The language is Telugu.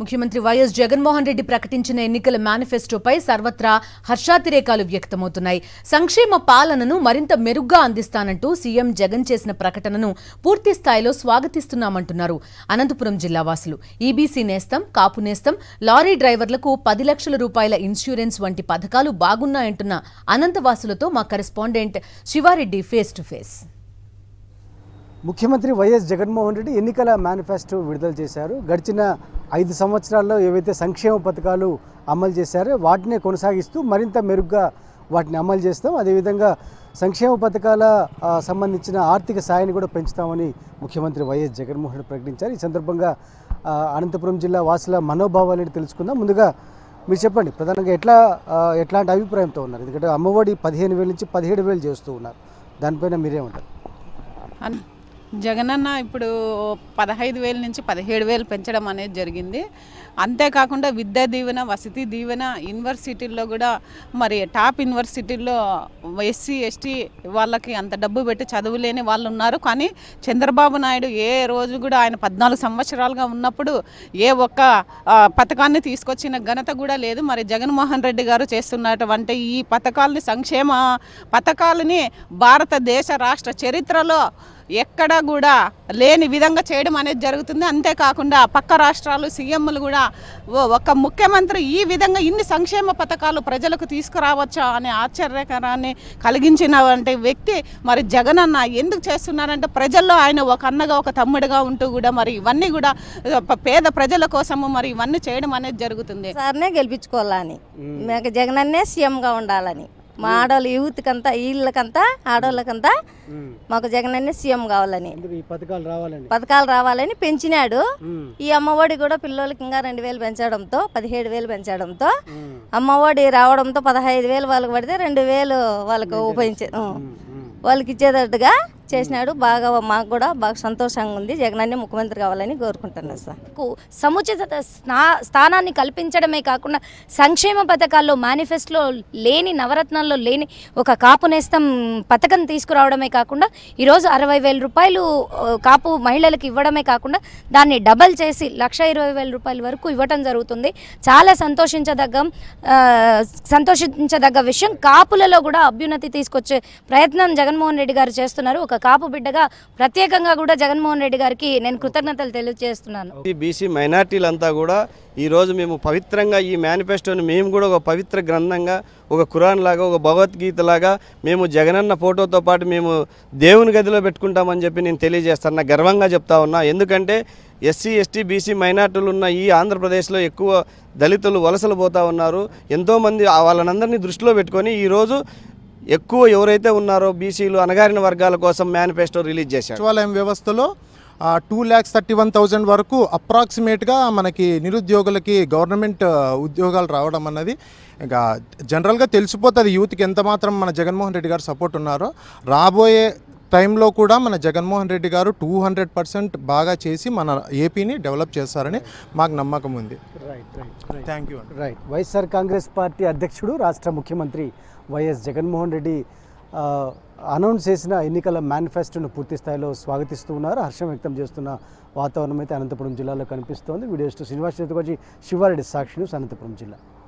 ముఖ్యమంత్రి వైఎస్ జగన్మోహన్ రెడ్డి ప్రకటించిన ఎన్నికల మేనిఫెస్టోపై సర్వత్రా హర్షాతిరేకాలు వ్యక్తమవుతున్నాయి సంక్షేమ పాలనను మరింత మెరుగ్గా అందిస్తానంటూ సీఎం జగన్ చేసిన ప్రకటనను పూర్తి స్థాయిలో స్వాగతిస్తున్నామంటున్నారు అనంతపురం జిల్లా వాసులు ఈబీసీ e నేస్తం కాపు నేస్తం లారీ డ్రైవర్లకు పది లక్షల రూపాయల ఇన్సూరెన్స్ వంటి పథకాలు బాగున్నాయంటున్న అనంతవాసులతో మా correspondent Siva Reddy face to face ముఖ్యమంత్రి వైఎస్ జగన్మోహన్ రెడ్డి ఎన్నికల మేనిఫెస్టో విడుదల చేశారు గడిచిన ఐదు సంవత్సరాల్లో ఏవైతే సంక్షేమ పథకాలు అమలు చేశారో వాటినే కొనసాగిస్తూ మరింత మెరుగ్గా వాటిని అమలు చేస్తాం అదేవిధంగా సంక్షేమ పథకాల సంబంధించిన ఆర్థిక సాయాన్ని కూడా పెంచుతామని ముఖ్యమంత్రి వైఎస్ జగన్మోహన్ రెడ్డి ప్రకటించారు ఈ సందర్భంగా అనంతపురం జిల్లా వాసుల మనోభావాలని తెలుసుకుందాం ముందుగా మీరు చెప్పండి ప్రధానంగా ఎట్లా ఎట్లాంటి అభిప్రాయంతో ఉన్నారు ఎందుకంటే అమ్మఒడి పదిహేను వేల నుంచి పదిహేడు వేలు చేస్తూ ఉన్నారు దానిపైన మీరేమంటారు జగనన్న ఇప్పుడు పదహైదు వేల నుంచి పదిహేడు వేలు పెంచడం అనేది జరిగింది అంతేకాకుండా విద్యా దీవెన వసతి దీవెన యూనివర్సిటీల్లో కూడా మరి టాప్ యూనివర్సిటీల్లో ఎస్సీ ఎస్టీ వాళ్ళకి అంత డబ్బు పెట్టి చదువులేని వాళ్ళు ఉన్నారు కానీ చంద్రబాబు నాయుడు ఏ రోజు కూడా ఆయన పద్నాలుగు సంవత్సరాలుగా ఉన్నప్పుడు ఏ ఒక్క పథకాన్ని తీసుకొచ్చిన ఘనత కూడా లేదు మరి జగన్మోహన్ రెడ్డి గారు చేస్తున్నటువంటి ఈ పథకాలని సంక్షేమ పథకాలని భారతదేశ రాష్ట్ర చరిత్రలో ఎక్కడా కూడా లేని విధంగా చేయడం అనేది జరుగుతుంది అంతేకాకుండా పక్క రాష్ట్రాలు సీఎంలు కూడా ఒక ముఖ్యమంత్రి ఈ విధంగా ఇన్ని సంక్షేమ పథకాలు ప్రజలకు తీసుకురావచ్చా అనే ఆశ్చర్యకరాన్ని కలిగించిన వంటి వ్యక్తి మరి జగన్ అన్న ఎందుకు చేస్తున్నారంటే ప్రజల్లో ఆయన ఒక అన్నగా ఒక తమ్ముడుగా ఉంటూ కూడా మరి ఇవన్నీ కూడా పేద ప్రజల కోసము మరి ఇవన్నీ చేయడం అనేది జరుగుతుంది సార్నే గెలిపించుకోవాలని మాకు జగన్ అన్నే సీఎంగా ఉండాలని మా ఆడవాళ్ళు యూత్కంతా వీళ్ళకంతా ఆడవాళ్ళకంతా మాకు జగన్ అనే సీఎం కావాలని పథకాలు రావాలని పెంచినాడు ఈ అమ్మఒడి కూడా పిల్లలకి ఇంకా రెండు వేలు పెంచడంతో పదిహేడు వేలు పెంచడంతో అమ్మఒడి రావడంతో పదహైదు వేలు వాళ్ళకి పడితే రెండు వేలు వాళ్ళకు ఉపయోగించే వాళ్ళకి ఇచ్చేటట్టుగా చేసినాడు బాగా మాకు కూడా బాగా సంతోషంగా ఉంది జగనాన్ని ముఖ్యమంత్రి కావాలని కోరుకుంటున్నాను సార్ సముచిత స్థానాన్ని కల్పించడమే కాకుండా సంక్షేమ పథకాల్లో మేనిఫెస్టోలో లేని నవరత్నాల్లో లేని ఒక కాపు నేస్తం పథకం తీసుకురావడమే కాకుండా ఈరోజు అరవై వేల రూపాయలు కాపు మహిళలకు ఇవ్వడమే కాకుండా దాన్ని డబల్ చేసి లక్ష ఇరవై వేల రూపాయల వరకు ఇవ్వటం జరుగుతుంది చాలా సంతోషించదగ్గ సంతోషించదగ్గ విషయం కాపులలో కూడా అభ్యున్నతి తీసుకొచ్చే ప్రయత్నం జగన్మోహన్ రెడ్డి గారు చేస్తున్నారు ఒక కాపు బిడ్డగా ప్రత్యేకంగా కూడా జగన్మోహన్ రెడ్డి గారికి నేను కృతజ్ఞతలు తెలియజేస్తున్నాను బీసీ మైనార్టీలంతా కూడా ఈరోజు మేము పవిత్రంగా ఈ మేనిఫెస్టోని మేము కూడా ఒక పవిత్ర గ్రంథంగా ఒక కురాన్ లాగా ఒక భగవద్గీత లాగా మేము జగనన్న ఫోటోతో పాటు మేము దేవుని గదిలో పెట్టుకుంటామని చెప్పి నేను తెలియజేస్తాను గర్వంగా చెప్తా ఉన్నా ఎందుకంటే ఎస్సీ ఎస్టీ బీసీ మైనార్టీలు ఉన్న ఈ ఆంధ్రప్రదేశ్లో ఎక్కువ దళితులు వలసలు పోతూ ఉన్నారు ఎంతోమంది వాళ్ళనందరినీ దృష్టిలో పెట్టుకొని ఈరోజు ఎక్కువ ఎవరైతే ఉన్నారో బీసీలు అనగారిన వర్గాల కోసం మేనిఫెస్టో రిలీజ్ చేశారు సచివాలయం వ్యవస్థలో two lakhs thirty one thousand వరకు అప్రాక్సిమేట్గా మనకి నిరుద్యోగులకి గవర్నమెంట్ ఉద్యోగాలు రావడం అన్నది ఇంకా జనరల్గా తెలిసిపోతుంది యూత్కి ఎంతమాత్రం మన జగన్మోహన్ రెడ్డి గారు సపోర్ట్ ఉన్నారో రాబోయే టైంలో కూడా మన జగన్మోహన్ రెడ్డి గారు టూ హండ్రెడ్ పర్సెంట్ బాగా చేసి మన ఏపీని డెవలప్ చేస్తారని మాకు నమ్మకం ఉంది thank you right YSR Congress party అధ్యక్షుడు రాష్ట్ర ముఖ్యమంత్రి వైఎస్ జగన్మోహన్ రెడ్డి అనౌన్స్ చేసిన ఎన్నికల మేనిఫెస్టోను పూర్తి స్థాయిలో స్వాగతిస్తూ ఉన్నారు హర్షం వ్యక్తం చేస్తున్న వాతావరణం అయితే అనంతపురం జిల్లాలో కనిపిస్తోంది వీడియో శ్రీనివాస్ చతుర్జీ శివారెడ్డి సాక్షి అనంతపురం జిల్లా